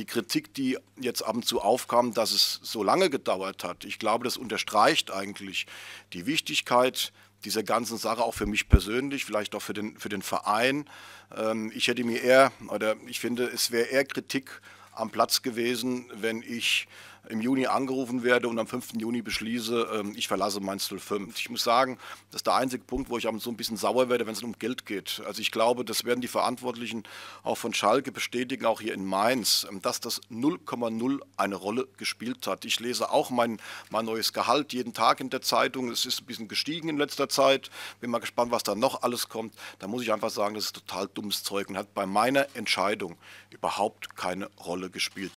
die Kritik, die jetzt ab und zu aufkam, dass es so lange gedauert hat, ich glaube, das unterstreicht eigentlich die Wichtigkeit dieser ganzen Sache auch für mich persönlich, vielleicht auch für den, für den Verein. Ähm, ich hätte mir eher, oder ich finde, es wäre eher Kritik am Platz gewesen, wenn ich im Juni angerufen werde und am 5. Juni beschließe, ähm, ich verlasse Mainz 05. Ich muss sagen, das ist der einzige Punkt, wo ich so ein bisschen sauer werde, wenn es um Geld geht. Also ich glaube, das werden die Verantwortlichen auch von Schalke bestätigen, auch hier in Mainz, ähm, dass das 0,0 eine Rolle gespielt hat. Ich lese auch mein, mein neues Gehalt jeden Tag in der Zeitung. Es ist ein bisschen gestiegen in letzter Zeit. Bin mal gespannt, was da noch alles kommt. Da muss ich einfach sagen, das ist total dummes Zeug und hat bei meiner Entscheidung überhaupt keine Rolle gespielt.